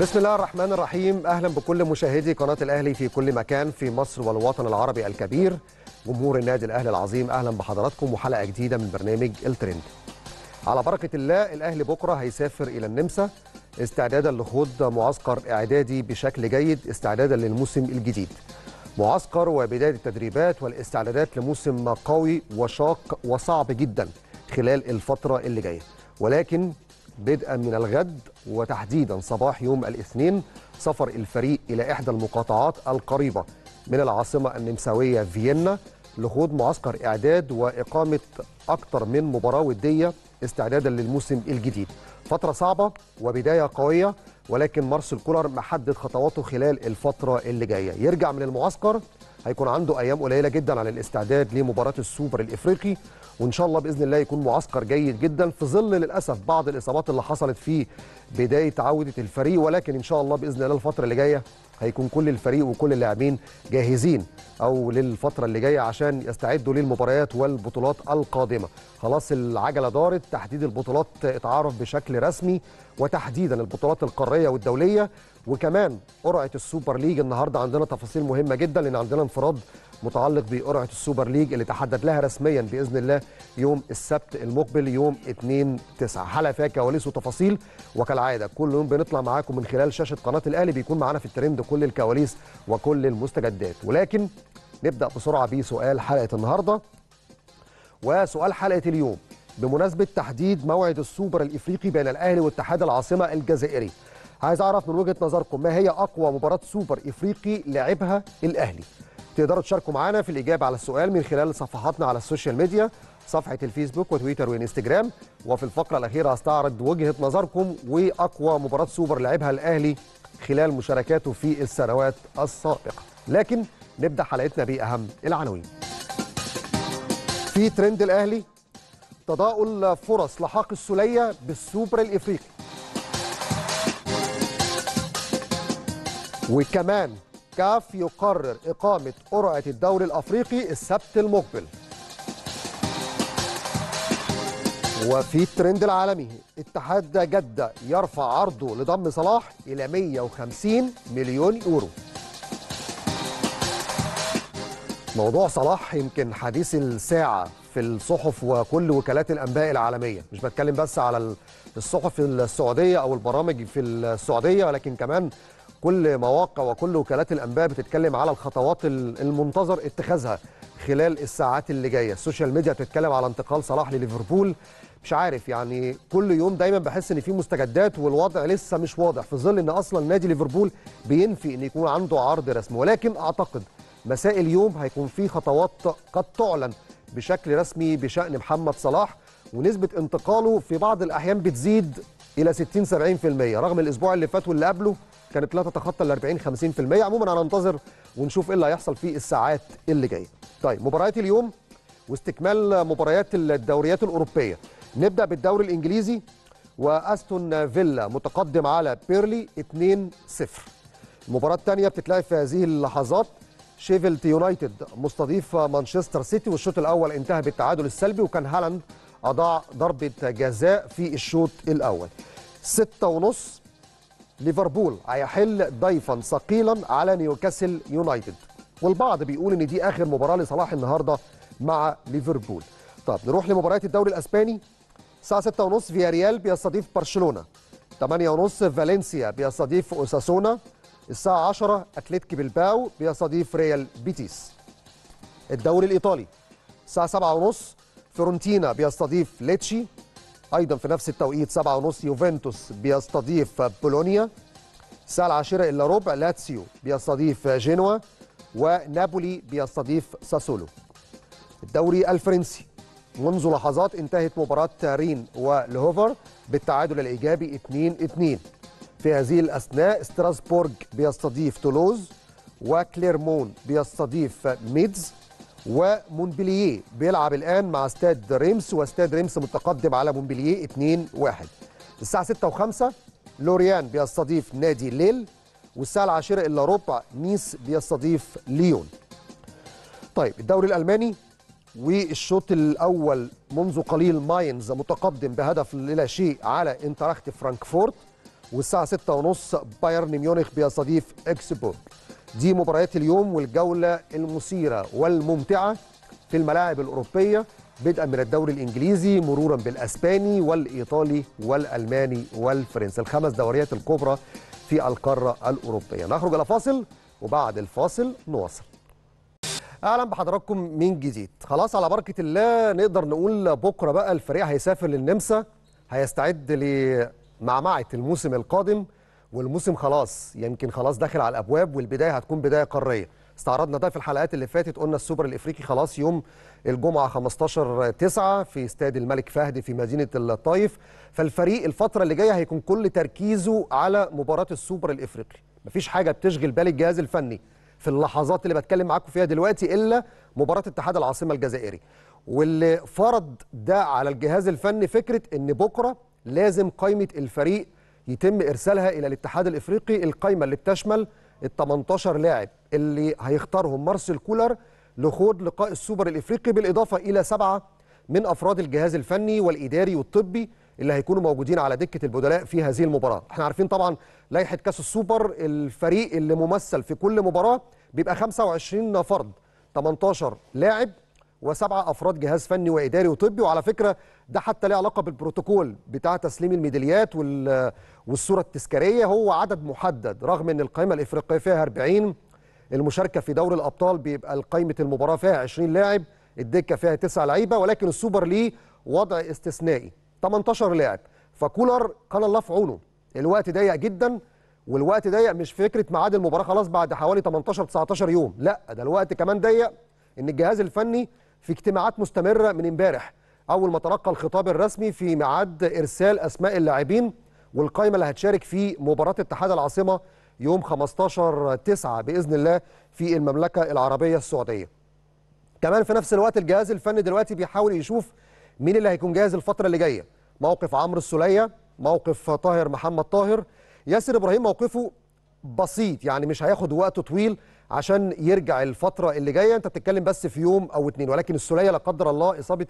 بسم الله الرحمن الرحيم اهلا بكل مشاهدي قناه الاهلي في كل مكان في مصر والوطن العربي الكبير جمهور النادي الاهلي العظيم اهلا بحضراتكم وحلقه جديده من برنامج الترند على بركه الله الاهلي بكره هيسافر الى النمسا استعدادا لخوض معسكر اعدادي بشكل جيد استعدادا للموسم الجديد معسكر وبدايه التدريبات والاستعدادات لموسم قوي وشاق وصعب جدا خلال الفتره اللي جايه ولكن بدءا من الغد وتحديدا صباح يوم الاثنين سفر الفريق إلى إحدى المقاطعات القريبة من العاصمة النمساوية فيينا لخوض معسكر إعداد وإقامة أكثر من مباراة ودية استعدادا للموسم الجديد فترة صعبة وبداية قوية ولكن مارسيل كولر محدد خطواته خلال الفترة اللي جاية يرجع من المعسكر هيكون عنده ايام قليله جدا على الاستعداد لمباراه السوبر الافريقي وان شاء الله باذن الله يكون معسكر جيد جدا في ظل للاسف بعض الاصابات اللي حصلت في بدايه عوده الفريق ولكن ان شاء الله باذن الله الفتره اللي جايه هيكون كل الفريق وكل اللاعبين جاهزين او للفتره اللي جايه عشان يستعدوا للمباريات والبطولات القادمه خلاص العجله دارت تحديد البطولات اتعرف بشكل رسمي وتحديدا البطولات القاريه والدوليه وكمان قرعه السوبر ليج النهارده عندنا تفاصيل مهمه جدا لان عندنا انفراد متعلق بقرعه السوبر ليج اللي تحدد لها رسميا باذن الله يوم السبت المقبل يوم 2 9 حلقه فيها كواليس وتفاصيل وكالعاده كل يوم بنطلع معاكم من خلال شاشه قناه الاهلي بيكون معانا في الترند كل الكواليس وكل المستجدات ولكن نبدا بسرعه بسؤال حلقه النهارده وسؤال حلقه اليوم بمناسبه تحديد موعد السوبر الافريقي بين الاهلي واتحاد العاصمه الجزائري عايز اعرف من وجهه نظركم ما هي اقوى مباراه سوبر افريقي لعبها الاهلي تقدروا تشاركوا معانا في الاجابه على السؤال من خلال صفحاتنا على السوشيال ميديا صفحه الفيسبوك وتويتر وانستجرام وفي الفقره الاخيره هستعرض وجهه نظركم واقوى مباراه سوبر لعبها الاهلي خلال مشاركاته في السنوات السابقه لكن نبدا حلقتنا باهم العناوين في ترند الاهلي تضاؤل فرص لحاق السوليه بالسوبر الافريقي وكمان كاف يقرر إقامة قرعة الدوري الأفريقي السبت المقبل وفي الترند العالمي اتحاد جدة يرفع عرضه لضم صلاح إلى 150 مليون يورو موضوع صلاح يمكن حديث الساعة في الصحف وكل وكالات الأنباء العالمية مش بتكلم بس على الصحف السعودية أو البرامج في السعودية ولكن كمان كل مواقع وكل وكالات الانباء بتتكلم على الخطوات المنتظر اتخاذها خلال الساعات اللي جايه السوشيال ميديا بتتكلم على انتقال صلاح لليفربول مش عارف يعني كل يوم دايما بحس ان في مستجدات والوضع لسه مش واضح في ظل ان اصلا نادي ليفربول بينفي ان يكون عنده عرض رسمي ولكن اعتقد مساء اليوم هيكون في خطوات قد تعلن بشكل رسمي بشان محمد صلاح ونسبه انتقاله في بعض الاحيان بتزيد الى 60 70% رغم الاسبوع اللي فات واللي قبله كانت لا تتخطى ال 40 50% عموما هننتظر ونشوف ايه اللي هيحصل في الساعات اللي جايه. طيب مباريات اليوم واستكمال مباريات الدوريات الاوروبيه. نبدا بالدوري الانجليزي واستون فيلا متقدم على بيرلي 2-0. المباراه الثانيه بتتلعب في هذه اللحظات شيفيلد يونايتد مستضيف مانشستر سيتي والشوط الاول انتهى بالتعادل السلبي وكان هالاند اضاع ضربه جزاء في الشوط الاول. 6 ونص ليفربول هيحل ضيفا ثقيلا على نيوكاسل يونايتد والبعض بيقول ان دي اخر مباراه لصلاح النهارده مع ليفربول طب نروح لمباريات الدوري الاسباني الساعه 6:30 فيا ريال بيستضيف برشلونه 8:30 فالنسيا بيستضيف اوساسونا الساعه 10 اتلتيك بلباو بيستضيف ريال بيتيس الدوري الايطالي الساعه 7:30 فيرونتينا بيستضيف ليتشي ايضا في نفس التوقيت 7:30 يوفنتوس بيستضيف بولونيا الساعه 10 الا ربع لاتسيو بيستضيف جنوا ونابولي بيستضيف ساسولو الدوري الفرنسي منذ لحظات انتهت مباراة رين ولهوفر بالتعادل الإيجابي 2-2 في هذه الأثناء ستراسبورج بيستضيف تولوز وكليرمون بيستضيف ميدز ومونبلييه بيلعب الآن مع استاد ريمس واستاد ريمس متقدم على مونبلييه 2-1 الساعة 6 و5 لوريان بيستضيف نادي ليل والساعة العاشرة إلا ربع نيس بيستضيف ليون طيب الدوري الألماني والشوط الأول منذ قليل ماينز متقدم بهدف لا شيء على انتراخت فرانكفورت والساعة 6 ونص بايرن ميونخ بيستضيف اكسبورغ دي مباريات اليوم والجولة المثيرة والممتعة في الملاعب الأوروبية بدءا من الدوري الإنجليزي مرورا بالأسباني والإيطالي والألماني والفرنسي الخمس دوريات الكبرى في القارة الأوروبية نخرج إلى فاصل وبعد الفاصل نواصل اهلا بحضراتكم من جديد خلاص على بركه الله نقدر نقول بكره بقى الفريق هيسافر للنمسا هيستعد لمعمعه الموسم القادم والموسم خلاص يمكن خلاص داخل على الابواب والبدايه هتكون بدايه قاريه استعرضنا ده في الحلقات اللي فاتت قلنا السوبر الافريقي خلاص يوم الجمعه 15 9 في استاد الملك فهد في مدينه الطايف فالفريق الفتره اللي جايه هيكون كل تركيزه على مباراه السوبر الافريقي مفيش حاجه بتشغل بال الجهاز الفني في اللحظات اللي بتكلم معاكم فيها دلوقتي الا مباراه اتحاد العاصمه الجزائري واللي فرض ده على الجهاز الفني فكره ان بكره لازم قائمه الفريق يتم ارسالها الى الاتحاد الافريقي القايمه اللي بتشمل ال 18 لاعب اللي هيختارهم مارسيل كولر لخوض لقاء السوبر الافريقي بالاضافه الى سبعه من افراد الجهاز الفني والاداري والطبي اللي هيكونوا موجودين على دكه البدلاء في هذه المباراه. احنا عارفين طبعا لائحه كاس السوبر الفريق اللي ممثل في كل مباراه بيبقى 25 فرد 18 لاعب وسبعه افراد جهاز فني واداري وطبي وعلى فكره ده حتى ليه علاقه بالبروتوكول بتاع تسليم الميداليات والصوره التذكاريه هو عدد محدد رغم ان القائمه الافريقيه فيها 40 المشاركه في دوري الابطال بيبقى قائمه المباراه فيها 20 لاعب الدكه فيها 9 لعيبه ولكن السوبر ليه وضع استثنائي 18 لاعب فكولر قال الله في عونه الوقت ضيق جدا والوقت ضيق مش فكره ميعاد المباراه خلاص بعد حوالي 18 19 يوم لا ده الوقت كمان ضيق ان الجهاز الفني في اجتماعات مستمرة من امبارح أول ما تلقى الخطاب الرسمي في ميعاد إرسال أسماء اللاعبين والقائمة اللي هتشارك في مباراة اتحاد العاصمة يوم 15 9 بإذن الله في المملكة العربية السعودية كمان في نفس الوقت الجهاز الفني دلوقتي بيحاول يشوف مين اللي هيكون جاهز الفترة اللي جاية موقف عمرو السولية موقف طاهر محمد طاهر ياسر إبراهيم موقفه بسيط يعني مش هياخد وقت طويل عشان يرجع الفتره اللي جايه انت بتتكلم بس في يوم او اتنين ولكن السوليه لا قدر الله اصابه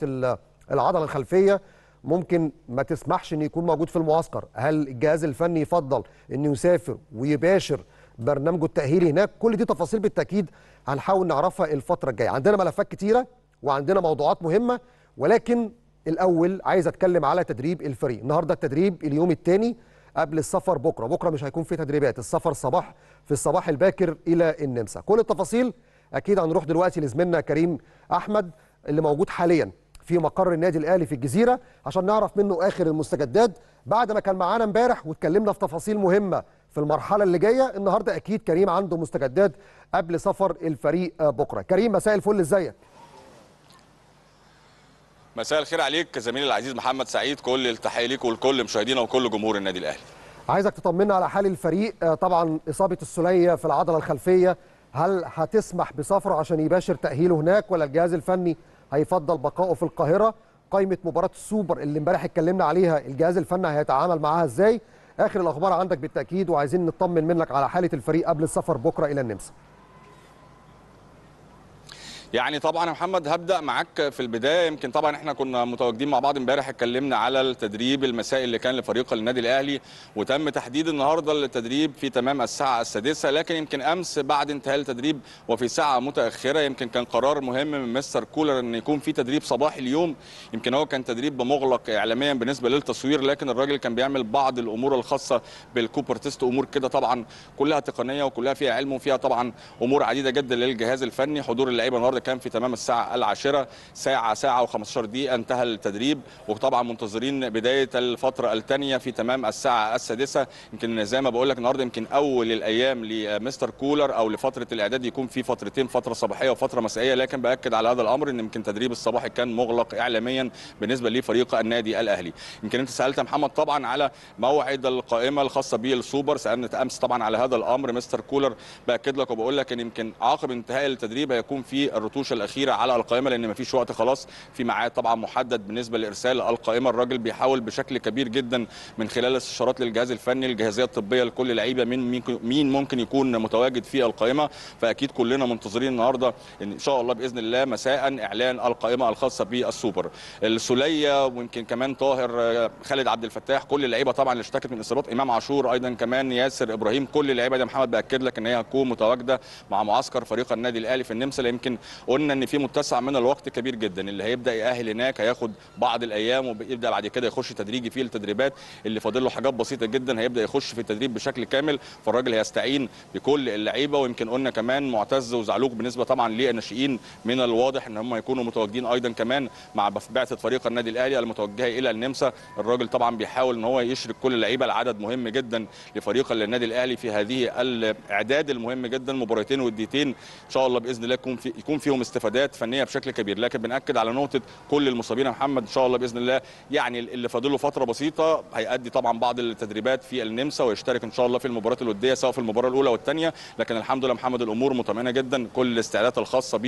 العضله الخلفيه ممكن ما تسمحش ان يكون موجود في المعسكر هل الجهاز الفني يفضل انه يسافر ويباشر برنامجه التاهيلي هناك كل دي تفاصيل بالتاكيد هنحاول نعرفها الفتره الجايه عندنا ملفات كتيره وعندنا موضوعات مهمه ولكن الاول عايز اتكلم على تدريب الفريق النهارده التدريب اليوم الثاني قبل السفر بكره بكره مش هيكون في تدريبات السفر صباح في الصباح الباكر الى النمسا كل التفاصيل اكيد هنروح دلوقتي لزميلنا كريم احمد اللي موجود حاليا في مقر النادي الاهلي في الجزيره عشان نعرف منه اخر المستجدات بعد ما كان معانا امبارح واتكلمنا في تفاصيل مهمه في المرحله اللي جايه النهارده اكيد كريم عنده مستجدات قبل سفر الفريق بكره كريم مساء الفل ازيك مساء الخير عليك زميلي العزيز محمد سعيد كل التحيه ليك ولكل مشاهدينا وكل جمهور النادي الاهلي عايزك تطمنا على حال الفريق آه، طبعا اصابه السليه في العضله الخلفيه هل هتسمح بسفره عشان يباشر تاهيله هناك ولا الجهاز الفني هيفضل بقائه في القاهره قائمه مباراه السوبر اللي امبارح اتكلمنا عليها الجهاز الفني هيتعامل معاها ازاي اخر الاخبار عندك بالتاكيد وعايزين نطمن منك على حاله الفريق قبل السفر بكره الى النمسا يعني طبعا يا محمد هبدا معاك في البدايه يمكن طبعا احنا كنا متواجدين مع بعض امبارح اتكلمنا على التدريب المسائي اللي كان لفريق النادي الاهلي وتم تحديد النهارده التدريب في تمام الساعه السادسه لكن يمكن امس بعد انتهاء التدريب وفي ساعه متاخره يمكن كان قرار مهم من مستر كولر ان يكون في تدريب صباح اليوم يمكن هو كان تدريب مغلق اعلاميا بالنسبه للتصوير لكن الراجل كان بيعمل بعض الامور الخاصه بالكوبر تيست امور كده طبعا كلها تقنيه وكلها فيها علم وفيها طبعا امور عديده جدا للجهاز الفني حضور اللعيبه النهارده النهارده كان في تمام الساعه العاشره ساعه ساعه و15 دقيقه انتهى التدريب وطبعا منتظرين بدايه الفتره الثانيه في تمام الساعه السادسه يمكن زي ما بقول لك النهارده يمكن اول الايام لمستر كولر او لفتره الاعداد يكون في فترتين فتره صباحيه وفتره مسائيه لكن باكد على هذا الامر ان يمكن تدريب الصباحي كان مغلق اعلاميا بالنسبه لفريق النادي الاهلي يمكن انت سالت محمد طبعا على موعد القائمه الخاصه بالسوبر سالنا امس طبعا على هذا الامر مستر كولر باكد لك وبقول لك ان يمكن عقب انتهاء التدريب هيكون في الرتوشه الاخيره على القائمه لان مفيش وقت خلاص في ميعاد طبعا محدد بالنسبه لارسال القائمه الراجل بيحاول بشكل كبير جدا من خلال استشارات للجهاز الفني الجهازيه الطبيه لكل لعيبه مين مين ممكن يكون متواجد في القائمه فاكيد كلنا منتظرين النهارده ان شاء الله باذن الله مساء اعلان القائمه الخاصه بالسوبر السوليه ويمكن كمان طاهر آه، خالد عبد الفتاح كل اللعيبه طبعا اللي اشتكت من اصابات امام عاشور ايضا كمان ياسر ابراهيم كل اللعيبه دي محمد باكد لك ان هي هتكون متواجده مع معسكر فريق النادي الاهلي في النمسا يمكن قلنا ان في متسع من الوقت كبير جدا اللي هيبدا ياهل هناك هياخد بعض الايام ويبدا بعد كده يخش تدريجي في التدريبات اللي فاضل له حاجات بسيطه جدا هيبدا يخش في التدريب بشكل كامل فالراجل هيستعين بكل اللعيبه ويمكن قلنا كمان معتز وزعلوك بالنسبه طبعا للناشئين من الواضح ان هم هيكونوا متواجدين ايضا كمان مع بعثه فريق النادي الاهلي المتوجهه الى النمسا الراجل طبعا بيحاول ان هو يشرك كل اللعيبه العدد مهم جدا لفريق النادي الاهلي في هذه الاعداد المهم جدا مباراتين وديتين ان شاء الله باذن الله يكون في يكون في فيهم استفادات فنيه بشكل كبير لكن بناكد على نقطه كل المصابين يا محمد ان شاء الله باذن الله يعني اللي فاضل له فتره بسيطه هيأدي طبعا بعض التدريبات في النمسا ويشترك ان شاء الله في المباريات الوديه سواء في المباراه الاولى والثانيه لكن الحمد لله محمد الامور مطمئنه جدا كل الاستعدادات الخاصه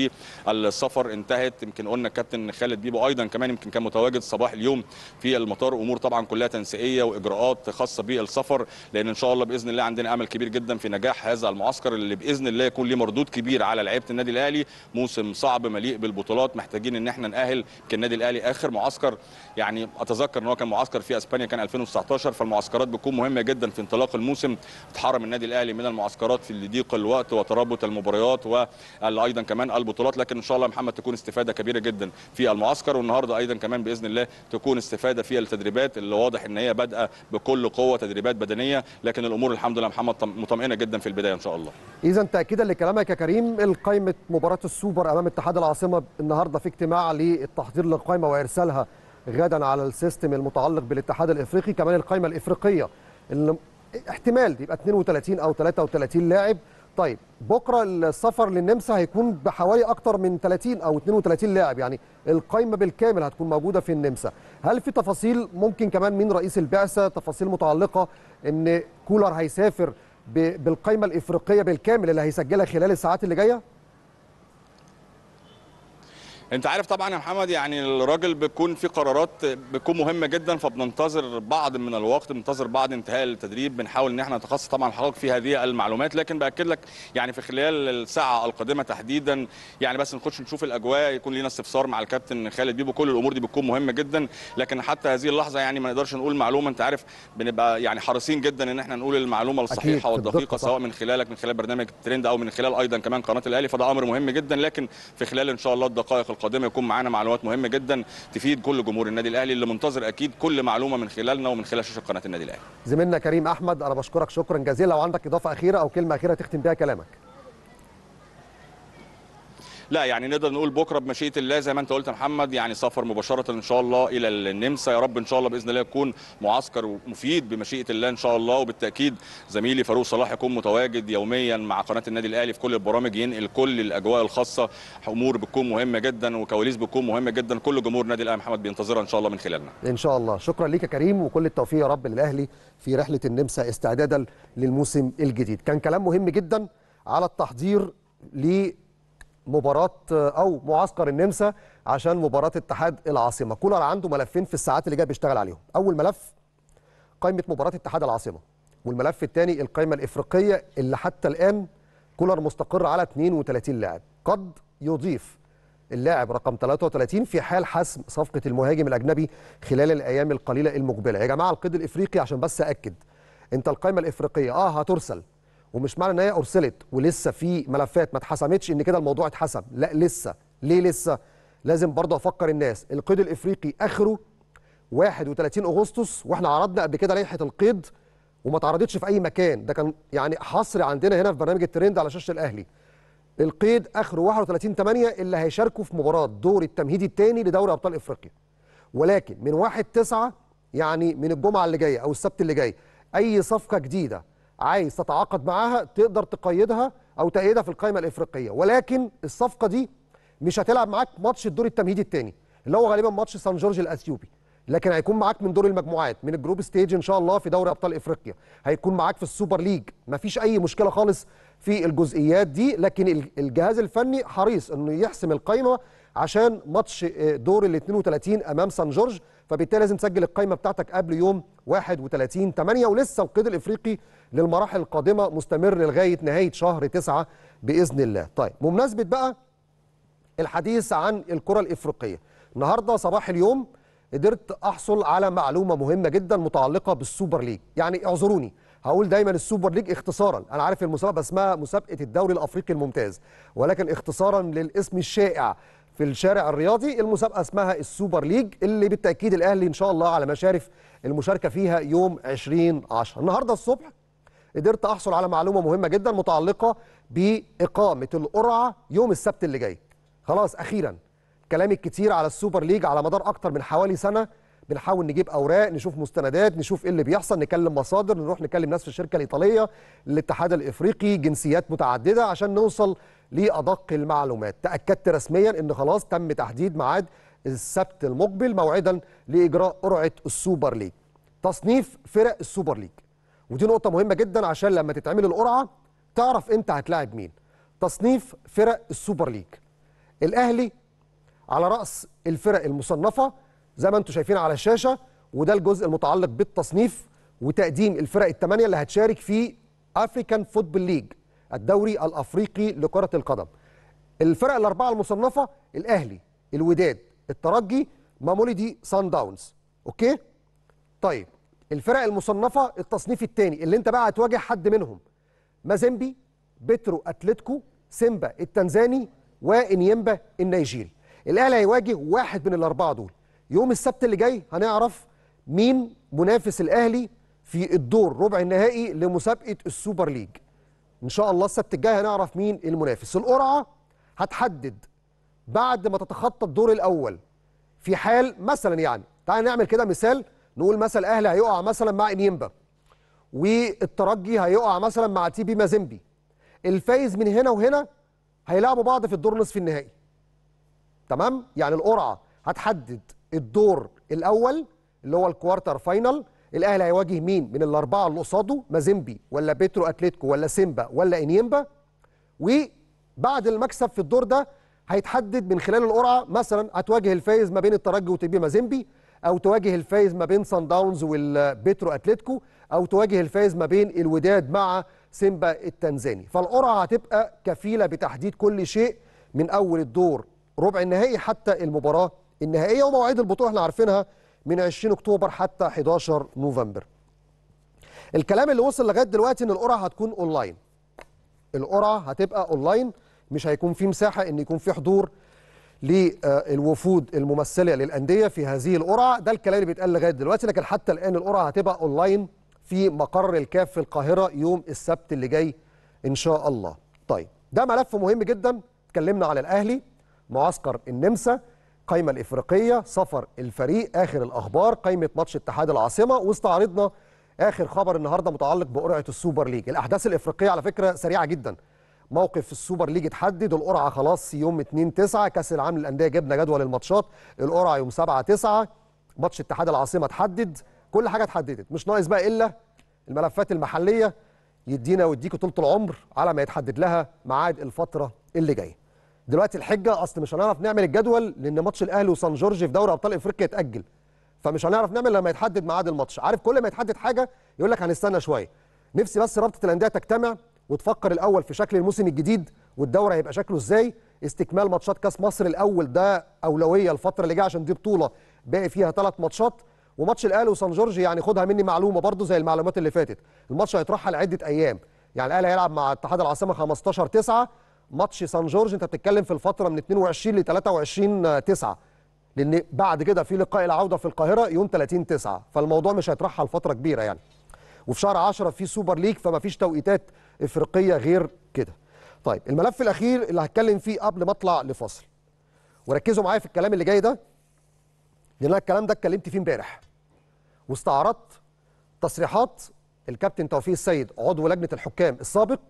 بالسفر انتهت يمكن قلنا الكابتن خالد بيبو ايضا كمان يمكن كان متواجد صباح اليوم في المطار امور طبعا كلها تنسيقيه واجراءات خاصه بالسفر لان ان شاء الله باذن الله عندنا امل كبير جدا في نجاح هذا المعسكر اللي باذن الله يكون ليه مردود كبير على لعيبه النادي الاهلي موسم صعب مليء بالبطولات محتاجين ان احنا ناهل كالنادي النادي الاهلي اخر معسكر يعني اتذكر ان هو كان معسكر في اسبانيا كان 2019 فالمعسكرات بتكون مهمه جدا في انطلاق الموسم اتحرم النادي الاهلي من المعسكرات في ضيق الوقت وترابط المباريات وايضا كمان البطولات لكن ان شاء الله محمد تكون استفاده كبيره جدا في المعسكر والنهارده ايضا كمان باذن الله تكون استفاده في التدريبات اللي واضح ان هي بادئه بكل قوه تدريبات بدنيه لكن الامور الحمد لله محمد مطمئنه جدا في البدايه ان شاء الله اذا تاكيدا لكلامك يا كريم القائمه مباراه السوبر الاكبر امام اتحاد العاصمه النهارده في اجتماع للتحضير للقائمه وارسالها غدا على السيستم المتعلق بالاتحاد الافريقي كمان القائمه الافريقيه اللي احتمال يبقى 32 او 33 لاعب طيب بكره السفر للنمسا هيكون بحوالي اكتر من 30 او 32 لاعب يعني القائمه بالكامل هتكون موجوده في النمسا هل في تفاصيل ممكن كمان مين رئيس البعثه تفاصيل متعلقه ان كولر هيسافر بالقائمه الافريقيه بالكامل اللي هيسجلها خلال الساعات اللي جايه انت عارف طبعا يا محمد يعني الراجل بيكون في قرارات بتكون مهمه جدا فبننتظر بعض من الوقت بننتظر بعد انتهاء التدريب بنحاول ان احنا نتخصص طبعا الحقائق في هذه المعلومات لكن باكد لك يعني في خلال الساعه القادمه تحديدا يعني بس نخش نشوف الاجواء يكون لينا استفسار مع الكابتن خالد بيبو كل الامور دي بتكون مهمه جدا لكن حتى هذه اللحظه يعني ما نقدرش نقول معلومه انت عارف بنبقى يعني حريصين جدا ان احنا نقول المعلومه الصحيحه والدقيقه سواء من خلالك من خلال برنامج الترند او من خلال ايضا كمان قناه الاهلي فده امر مهم جدا لكن في خلال ان شاء الله الدقائق القادمه يكون معانا معلومات مهمه جدا تفيد كل جمهور النادي الاهلي اللي منتظر اكيد كل معلومه من خلالنا ومن خلال شاشه قناه النادي الاهلي زميلنا كريم احمد انا بشكرك شكرا جزيلا لو عندك اضافه اخيره او كلمه اخيره تختم بها كلامك لا يعني نقدر نقول بكره بمشيئه الله زي ما انت قلت يا محمد يعني سفر مباشره ان شاء الله الى النمسا يا رب ان شاء الله باذن الله يكون معسكر مفيد بمشيئه الله ان شاء الله وبالتاكيد زميلي فاروق صلاح يكون متواجد يوميا مع قناه النادي الاهلي في كل البرامج ينقل كل الاجواء الخاصه امور بتكون مهمه جدا وكواليس بتكون مهمه جدا كل جمهور نادي الاهلي محمد بينتظرها ان شاء الله من خلالنا ان شاء الله شكرا ليك يا كريم وكل التوفيق يا رب للاهلي في رحله النمسا استعدادا للموسم الجديد كان كلام مهم جدا على التحضير ل مباراه او معسكر النمسا عشان مباراه اتحاد العاصمه كولر عنده ملفين في الساعات اللي جايه بيشتغل عليهم اول ملف قائمه مباراه اتحاد العاصمه والملف الثاني القائمه الافريقيه اللي حتى الان كولر مستقر على 32 لاعب قد يضيف اللاعب رقم 33 في حال حسم صفقه المهاجم الاجنبي خلال الايام القليله المقبله يا جماعه القيد الافريقي عشان بس ااكد انت القائمه الافريقيه اه هترسل ومش معنى ان هي ارسلت ولسه في ملفات ما اتحسمتش ان كده الموضوع اتحسم لا لسه ليه لسه لازم برضه افكر الناس القيد الافريقي اخره 31 اغسطس واحنا عرضنا قبل كده لائحه القيد وما اتعرضتش في اي مكان ده كان يعني حصري عندنا هنا في برنامج الترند على شاشه الاهلي القيد اخره 31 8 اللي هيشاركوا في مباراه دور التمهيدي الثاني لدوري ابطال افريقيا ولكن من 1 9 يعني من الجمعه اللي جايه او السبت اللي جاي اي صفقه جديده عايز تتعاقد معاها تقدر تقيدها او تأيدها في القائمه الافريقيه ولكن الصفقه دي مش هتلعب معاك ماتش الدور التمهيدي الثاني اللي هو غالبا ماتش سان جورج الاثيوبي لكن هيكون معاك من دور المجموعات من الجروب ستيج ان شاء الله في دوري ابطال افريقيا هيكون معاك في السوبر ليج مفيش اي مشكله خالص في الجزئيات دي لكن الجهاز الفني حريص انه يحسم القائمه عشان ماتش آه، دور ال 32 امام سان جورج فبالتالي لازم تسجل القائمه بتاعتك قبل يوم 31 8 ولسه القيد الافريقي للمراحل القادمه مستمر لغايه نهايه شهر 9 باذن الله. طيب بمناسبه بقى الحديث عن الكره الافريقيه. النهارده صباح اليوم قدرت احصل على معلومه مهمه جدا متعلقه بالسوبر ليج، يعني اعذروني هقول دايما السوبر ليج اختصارا، انا عارف المسابقه اسمها مسابقه الدوري الافريقي الممتاز، ولكن اختصارا للاسم الشائع في الشارع الرياضي المسابقه اسمها السوبر ليج اللي بالتاكيد الاهلي ان شاء الله على مشارف المشاركه فيها يوم 20 10 النهارده الصبح قدرت احصل على معلومه مهمه جدا متعلقه باقامه القرعه يوم السبت اللي جاي خلاص اخيرا كلامي الكتير على السوبر ليج على مدار اكتر من حوالي سنه بنحاول نجيب اوراق نشوف مستندات نشوف ايه اللي بيحصل نكلم مصادر نروح نكلم ناس في الشركه الايطاليه الاتحاد الافريقي جنسيات متعدده عشان نوصل لادق المعلومات تاكدت رسميا ان خلاص تم تحديد ميعاد السبت المقبل موعدا لاجراء قرعه السوبر ليج تصنيف فرق السوبر ليج ودي نقطه مهمه جدا عشان لما تتعمل القرعه تعرف انت هتلاعب مين تصنيف فرق السوبر ليج الاهلي على راس الفرق المصنفه زي ما انتم شايفين على الشاشه وده الجزء المتعلق بالتصنيف وتقديم الفرق الثمانيه اللي هتشارك في افريكان فوتبول ليج الدوري الافريقي لكره القدم. الفرق الاربعه المصنفه الاهلي، الوداد، الترجي، ماموليدي سان داونز. اوكي؟ طيب الفرق المصنفه التصنيف الثاني اللي انت بقى هتواجه حد منهم مازيمبي، بترو اتلتيكو، سيمبا التنزاني وانيمبا النيجيري. الاهلي هيواجه واحد من الاربعه دول. يوم السبت اللي جاي هنعرف مين منافس الاهلي في الدور ربع النهائي لمسابقه السوبر ليج ان شاء الله السبت الجاي هنعرف مين المنافس القرعه هتحدد بعد ما تتخطى الدور الاول في حال مثلا يعني تعال نعمل كده مثال نقول مثلا الاهلي هيقع مثلا مع انيمبا والترجي هيقع مثلا مع تي بي مازيمبي الفايز من هنا وهنا هيلاعبوا بعض في الدور نصف النهائي تمام يعني القرعه هتحدد الدور الاول اللي هو الكوارتر فاينل الاهلي هيواجه مين من الاربعه اللي قصاده مازيمبي ولا بيترو اتلتيكو ولا سيمبا ولا انيمبا وبعد المكسب في الدور ده هيتحدد من خلال القرعه مثلا هتواجه الفايز ما بين الترجي وتبي مازيمبي او تواجه الفايز ما بين سان داونز والبيترو اتلتيكو او تواجه الفايز ما بين الوداد مع سيمبا التنزاني فالقرعه هتبقى كفيله بتحديد كل شيء من اول الدور ربع النهائي حتى المباراه النهائيه ومواعيد البطوله احنا عارفينها من 20 اكتوبر حتى 11 نوفمبر. الكلام اللي وصل لغايه دلوقتي ان القرعه هتكون اونلاين. القرعه هتبقى اونلاين مش هيكون في مساحه ان يكون في حضور للوفود الممثله للانديه في هذه القرعه، ده الكلام اللي بيتقال لغايه دلوقتي لكن حتى الان القرعه هتبقى اونلاين في مقر الكاف في القاهره يوم السبت اللي جاي ان شاء الله. طيب ده ملف مهم جدا اتكلمنا على الاهلي معسكر النمسا القايمه الافريقيه سفر الفريق اخر الاخبار قايمه ماتش اتحاد العاصمه واستعرضنا اخر خبر النهارده متعلق بقرعه السوبر ليج الاحداث الافريقيه على فكره سريعه جدا موقف السوبر ليج اتحدد القرعه خلاص يوم 2 9 كاس العالم للانديه جبنا جدول الماتشات القرعه يوم 7 9 ماتش اتحاد العاصمه اتحدد كل حاجه اتحددت مش ناقص بقى الا الملفات المحليه يدينا ويديكوا طولة العمر على ما يتحدد لها ميعاد الفتره اللي جايه دلوقتي الحجه اصل مش هنعرف نعمل الجدول لان ماتش الاهلي وسان جورج في دوري ابطال افريقيا اتاجل فمش هنعرف نعمل لما يتحدد ميعاد الماتش عارف كل ما يتحدد حاجه يقول لك هنستنى شويه نفسي بس رابطه الانديه تجتمع وتفكر الاول في شكل الموسم الجديد والدوري هيبقى شكله ازاي استكمال ماتشات كاس مصر الاول ده اولويه الفتره اللي جايه عشان دي بطوله باقي فيها ثلاث ماتشات وماتش الاهلي وسان جورج يعني خدها مني معلومه برضو زي المعلومات اللي فاتت الماتش هيترحل عده ايام يعني الاهلي هيلعب مع اتحاد العاصمه 15 9 ماتش سان جورج انت بتتكلم في الفتره من 22 ل 23 9 آه، لان بعد كده في لقاء العوده في القاهره يوم 30 9 فالموضوع مش هيترحل فتره كبيره يعني وفي شهر 10 في سوبر ليج فما فيش توقيتات افريقيه غير كده طيب الملف الاخير اللي هتكلم فيه قبل ما اطلع لفاصل وركزوا معايا في الكلام اللي جاي ده لان انا الكلام ده اتكلمت فيه امبارح واستعرضت تصريحات الكابتن توفيق السيد عضو لجنه الحكام السابق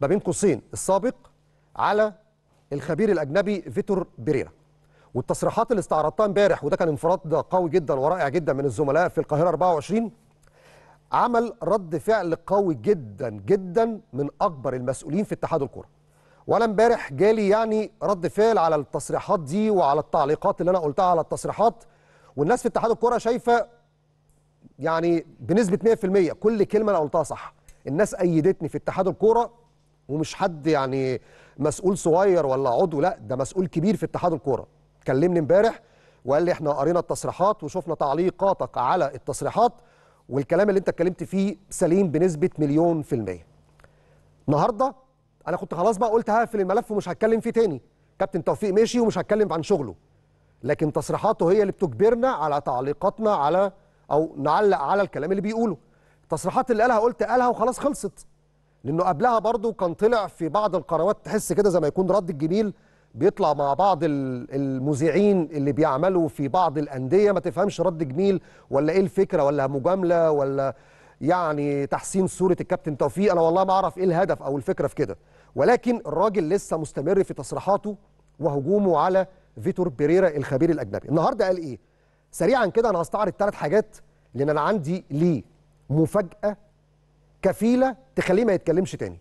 ما بين قوسين السابق على الخبير الاجنبي فيتور بيريرا والتصريحات اللي استعرضتها امبارح وده كان انفراد قوي جدا ورائع جدا من الزملاء في القاهره 24 عمل رد فعل قوي جدا جدا من اكبر المسؤولين في اتحاد الكوره وانا امبارح جالي يعني رد فعل على التصريحات دي وعلى التعليقات اللي انا قلتها على التصريحات والناس في اتحاد الكوره شايفه يعني بنسبه 100% كل كلمه انا قلتها صح الناس ايدتني في اتحاد الكوره ومش حد يعني مسؤول صغير ولا عضو لا ده مسؤول كبير في اتحاد الكوره كلمني امبارح وقال لي احنا قرينا التصريحات وشفنا تعليقاتك على التصريحات والكلام اللي انت اتكلمت فيه سليم بنسبه مليون في الميه النهارده انا كنت خلاص بقى قلت هقفل الملف ومش هتكلم فيه تاني كابتن توفيق ماشي ومش هتكلم عن شغله لكن تصريحاته هي اللي بتجبرنا على تعليقاتنا على او نعلق على الكلام اللي بيقوله التصريحات اللي قالها قلت قالها وخلاص خلصت لانه قبلها برضه كان طلع في بعض القنوات تحس كده زي ما يكون رد الجميل بيطلع مع بعض المذيعين اللي بيعملوا في بعض الانديه ما تفهمش رد جميل ولا ايه الفكره ولا مجامله ولا يعني تحسين صوره الكابتن توفيق انا والله ما اعرف ايه الهدف او الفكره في كده ولكن الراجل لسه مستمر في تصريحاته وهجومه على فيتور بيريرا الخبير الاجنبي النهارده قال ايه سريعا كده انا هستعرض ثلاث حاجات لان انا عندي ليه مفاجاه كفيله تخليه ما يتكلمش تاني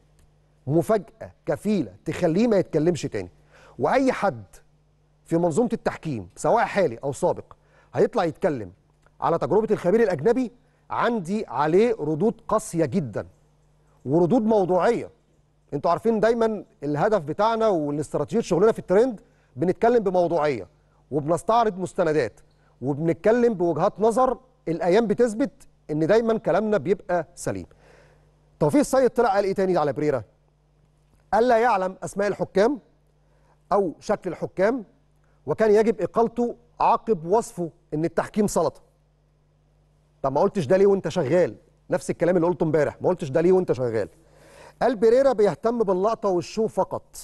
مفاجاه كفيله تخليه ما يتكلمش تاني واي حد في منظومه التحكيم سواء حالي او سابق هيطلع يتكلم على تجربه الخبير الاجنبي عندي عليه ردود قاسيه جدا وردود موضوعيه انتوا عارفين دايما الهدف بتاعنا والاستراتيجيه شغلنا في الترند بنتكلم بموضوعيه وبنستعرض مستندات وبنتكلم بوجهات نظر الايام بتثبت ان دايما كلامنا بيبقى سليم توفيق السيد طلع قال ايه تاني على بريرا لا يعلم اسماء الحكام او شكل الحكام وكان يجب اقالته عقب وصفه ان التحكيم سلطه طب ما قلتش ده ليه وانت شغال نفس الكلام اللي قلته امبارح ما قلتش ده ليه وانت شغال قال بريرا بيهتم باللقطه والشو فقط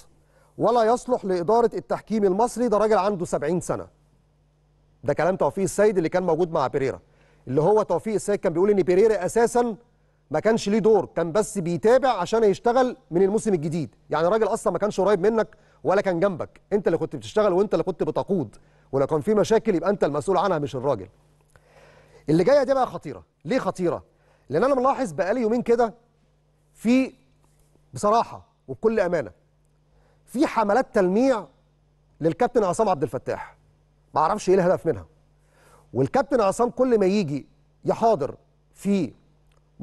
ولا يصلح لاداره التحكيم المصري ده راجل عنده 70 سنه ده كلام توفيق السيد اللي كان موجود مع بريرا اللي هو توفيق السيد كان بيقول ان بريرا اساسا ما كانش ليه دور كان بس بيتابع عشان يشتغل من الموسم الجديد يعني الراجل اصلا ما كانش قريب منك ولا كان جنبك انت اللي كنت بتشتغل وانت اللي كنت بتقود ولو كان في مشاكل يبقى انت المسؤول عنها مش الراجل اللي جايه دي بقى خطيره ليه خطيره لان انا ملاحظ بقالي يومين كده في بصراحه وبكل امانه في حملات تلميع للكابتن عصام عبد الفتاح ما اعرفش ايه الهدف منها والكابتن عصام كل ما يجي يحاضر في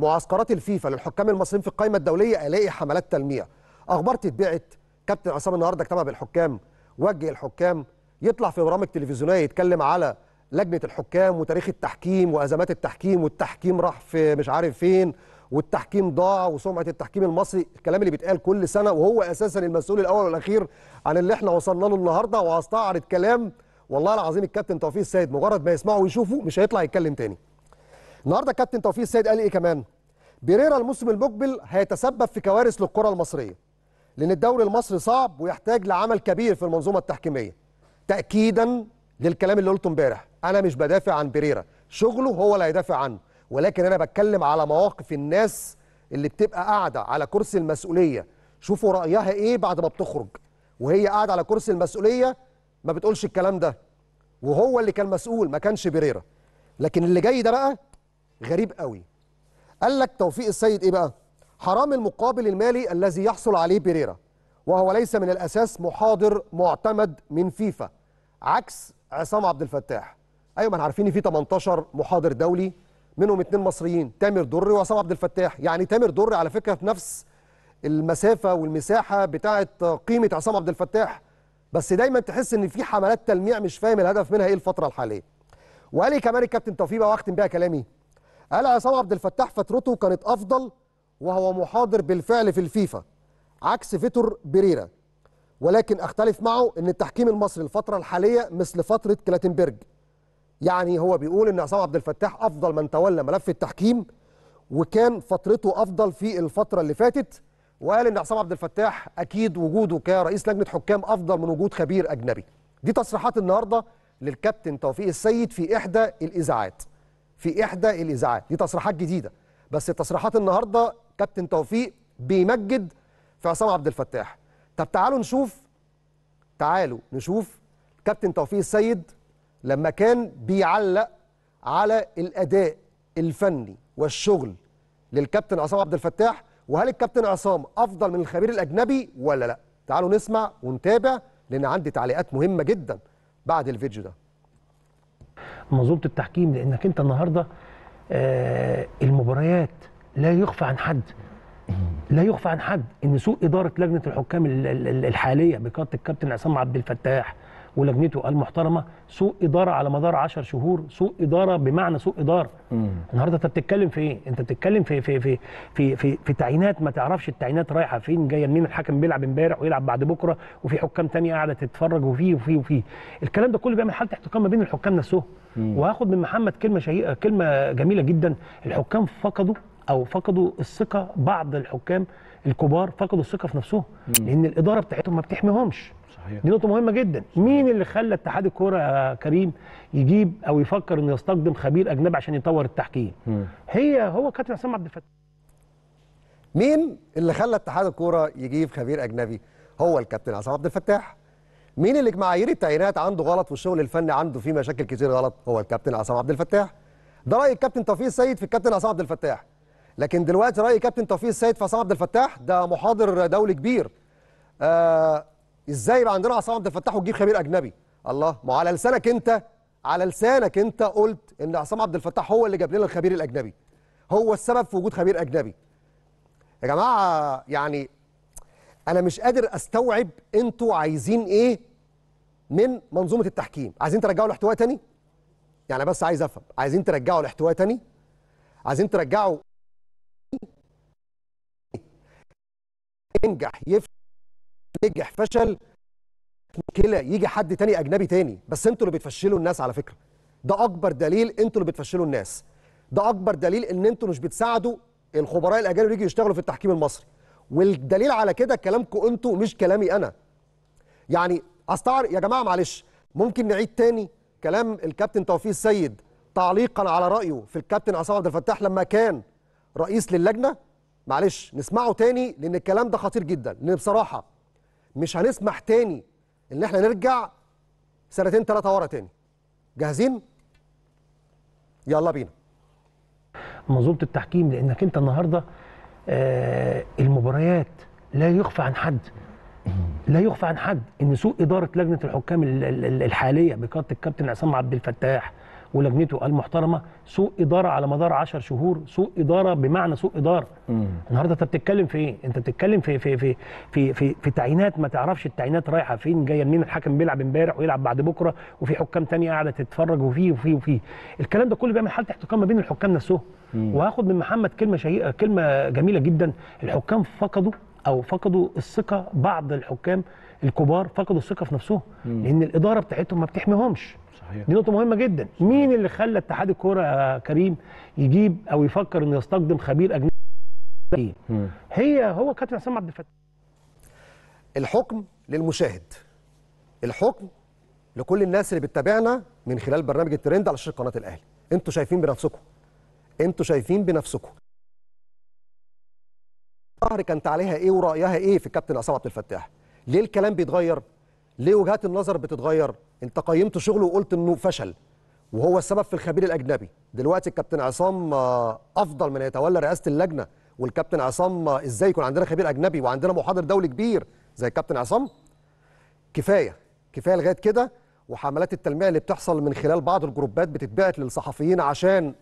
معسكرات الفيفا للحكام المصريين في القائمه الدوليه الاقي حملات تلميع اخبار تتبعت كابتن عصام النهارده اجتمع بالحكام وجه الحكام يطلع في برامج تلفزيونيه يتكلم على لجنه الحكام وتاريخ التحكيم وازمات التحكيم والتحكيم راح في مش عارف فين والتحكيم ضاع وسمعه التحكيم المصري الكلام اللي بيتقال كل سنه وهو اساسا المسؤول الاول والاخير عن اللي احنا وصلنا له النهارده واستعرض كلام والله العظيم الكابتن توفيق السيد مجرد ما يسمعه ويشوفه مش هيطلع يتكلم تاني النهارده كابتن توفيق السيد قال ايه كمان؟ بيريرا الموسم المقبل هيتسبب في كوارث للكره المصريه لان الدوري المصري صعب ويحتاج لعمل كبير في المنظومه التحكيميه تاكيدا للكلام اللي قلته امبارح انا مش بدافع عن بيريرا شغله هو اللي هيدافع عنه ولكن انا بتكلم على مواقف الناس اللي بتبقى قاعده على كرسي المسؤوليه شوفوا رايها ايه بعد ما بتخرج وهي قاعده على كرسي المسؤوليه ما بتقولش الكلام ده وهو اللي كان مسؤول ما كانش بيريرا لكن اللي جاي ده بقى غريب قوي قال لك توفيق السيد ايه بقى حرام المقابل المالي الذي يحصل عليه بيريرا وهو ليس من الاساس محاضر معتمد من فيفا عكس عصام عبد الفتاح ايوه ما احنا عارفين في 18 محاضر دولي منهم اثنين مصريين تامر دري وعصام عبد الفتاح يعني تامر دري على فكره في نفس المسافه والمساحه بتاعه قيمه عصام عبد الفتاح بس دايما تحس ان في حملات تلميع مش فاهم الهدف منها ايه الفتره الحاليه وقال لي كمان الكابتن توفيق بقى واختم بيها كلامي قال عصام عبد الفتاح فترته كانت افضل وهو محاضر بالفعل في الفيفا عكس فيتور بيريرا ولكن اختلف معه ان التحكيم المصري الفتره الحاليه مثل فتره كلاتنبرج يعني هو بيقول ان عصام عبد الفتاح افضل من تولى ملف التحكيم وكان فترته افضل في الفتره اللي فاتت وقال ان عصام عبد الفتاح اكيد وجوده كرئيس لجنه حكام افضل من وجود خبير اجنبي دي تصريحات النهارده للكابتن توفيق السيد في احدى الاذاعات في إحدى الإذاعات دي تصريحات جديدة بس التصريحات النهاردة كابتن توفيق بيمجد في عصام عبد الفتاح طب تعالوا نشوف تعالوا نشوف كابتن توفيق السيد لما كان بيعلق على الأداء الفني والشغل للكابتن عصام عبد الفتاح وهل الكابتن عصام أفضل من الخبير الأجنبي ولا لا تعالوا نسمع ونتابع لأن عندي تعليقات مهمة جدا بعد الفيديو ده منظومه التحكيم لانك انت النهارده آه، المباريات لا يخفى عن حد لا يخفى عن حد ان سوء اداره لجنه الحكام الحاليه بقياده الكابتن عصام عبد الفتاح ولجنته المحترمه سوء اداره على مدار 10 شهور سوء اداره بمعنى سوء اداره النهارده انت بتتكلم في ايه انت بتتكلم في في في في في, في تعيينات ما تعرفش التعيينات رايحه فين جايه منين الحكم بيلعب امبارح ويلعب بعد بكره وفي حكام تانية قاعده تتفرج وفي وفي وفي الكلام ده كله بيعمل حاله احتكام ما بين الحكام نفسهم وهاخد من محمد كلمه شهيقه كلمه جميله جدا الحكام فقدوا او فقدوا الثقه بعض الحكام الكبار فقدوا الثقه في نفسهم لان الاداره بتاعتهم ما بتحميهمش صحيح. دي نقطه مهمه جدا صحيح. مين اللي خلى اتحاد الكوره يا كريم يجيب او يفكر انه يستقدم خبير اجنبي عشان يطور التحكيم م. هي هو كابتن حسام عبد الفتاح مين اللي خلى اتحاد الكوره يجيب خبير اجنبي هو الكابتن عصام عبد الفتاح مين اللي معايير التعيينات عنده غلط والشغل الفني عنده فيه مشاكل كتير غلط هو الكابتن عصام عبد الفتاح ده راي الكابتن توفيق السيد في الكابتن عصام عبد الفتاح لكن دلوقتي راي كابتن توفيق السيد في عصام عبد الفتاح ده محاضر دولي كبير آه ازاي يبقى عندنا عصام عبد الفتاح وتجيب خبير اجنبي الله ما على لسانك انت على لسانك انت قلت ان عصام عبد الفتاح هو اللي جاب لنا الخبير الاجنبي هو السبب في وجود خبير اجنبي يا جماعه يعني انا مش قادر استوعب انتوا عايزين ايه من منظومه التحكيم عايزين ترجعوا الاحتواء تاني يعني بس عايز افهم عايزين ترجعوا الاحتواء تاني عايزين ترجعوا ينجح يفشل نجح فشل كلا يجي حد تاني اجنبي تاني بس انتوا اللي بتفشلوا الناس على فكره ده اكبر دليل انتوا اللي بتفشلوا الناس ده اكبر دليل ان انتوا مش بتساعدوا الخبراء الاجانب يجوا يشتغلوا في التحكيم المصري والدليل على كده كلامكم انتوا مش كلامي انا يعني استعر يا جماعه معلش ممكن نعيد تاني كلام الكابتن توفيق السيد تعليقا على رايه في الكابتن عصام عبد الفتاح لما كان رئيس للجنه معلش نسمعه تاني لان الكلام ده خطير جدا لان بصراحه مش هنسمح تاني ان احنا نرجع سنتين ثلاثه ورا تاني جاهزين يلا بينا منظومه التحكيم لانك انت النهارده آه المباريات لا يخفى عن حد لا يخفى عن حد ان سوء اداره لجنه الحكام الحاليه بقياده الكابتن عصام عبد الفتاح ولجنته المحترمه سوء اداره على مدار 10 شهور سوء اداره بمعنى سوء اداره النهارده انت بتتكلم في ايه انت بتتكلم في في في في في, في تعيينات ما تعرفش التعيينات رايحه فين جايه منين الحكم بيلعب امبارح ويلعب بعد بكره وفي حكام تانية قاعده تتفرج وفي وفي وفي الكلام ده كله بيعمل حاله احتكام ما بين الحكام نفسهم وهاخد من محمد كلمه شيئه كلمه جميله جدا الحكام فقدوا او فقدوا الثقه بعض الحكام الكبار فقدوا الثقه في نفسهم لان الاداره بتاعتهم ما بتحميهمش صحيح. دي نقطه مهمه جدا صحيح. مين اللي خلى اتحاد الكوره يا كريم يجيب او يفكر انه يستقدم خبير اجنبي هي هو كابتن عصام عبد الفتاح الحكم للمشاهد الحكم لكل الناس اللي بتتابعنا من خلال برنامج الترند على شاشه قناه الاهلي انتوا شايفين بنفسكم انتوا شايفين بنفسكم الظهر كانت عليها ايه ورايها ايه في الكابتن عصام عبد الفتاح ليه الكلام بيتغير ليه وجهات النظر بتتغير انت قيمت شغله وقلت انه فشل وهو السبب في الخبير الاجنبي دلوقتي الكابتن عصام آه، افضل من يتولى رئاسه اللجنه والكابتن عصام آه، ازاي يكون عندنا خبير اجنبي وعندنا محاضر دولي كبير زي الكابتن عصام كفايه كفايه لغايه كده وحملات التلميع اللي بتحصل من خلال بعض الجروبات بتتبعت للصحفيين عشان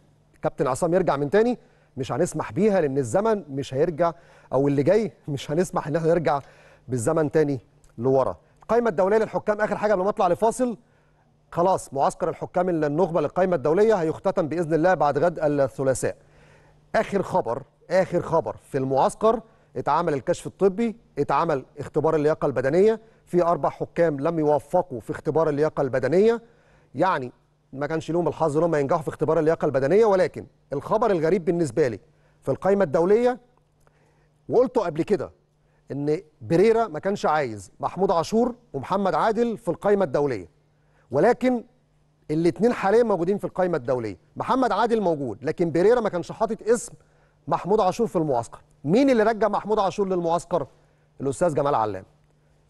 كابتن عصام يرجع من تاني مش هنسمح بيها لان الزمن مش هيرجع او اللي جاي مش هنسمح ان احنا نرجع بالزمن تاني لورا القائمه الدوليه للحكام اخر حاجه قبل ما اطلع لفاصل خلاص معسكر الحكام النخبه للقائمه الدوليه هيختتم باذن الله بعد غد الثلاثاء اخر خبر اخر خبر في المعسكر اتعمل الكشف الطبي اتعمل اختبار اللياقه البدنيه في اربع حكام لم يوفقوا في اختبار اللياقه البدنيه يعني ما كانش لهم الحظ انهم ينجحوا في اختبار اللياقه البدنيه ولكن الخبر الغريب بالنسبه لي في القائمه الدوليه وقلته قبل كده ان بريرا ما كانش عايز محمود عاشور ومحمد عادل في القائمه الدوليه ولكن الاثنين حاليا موجودين في القائمه الدوليه محمد عادل موجود لكن بريرا ما كانش حاطط اسم محمود عاشور في المعسكر مين اللي رجع محمود عاشور للمعسكر الاستاذ جمال علام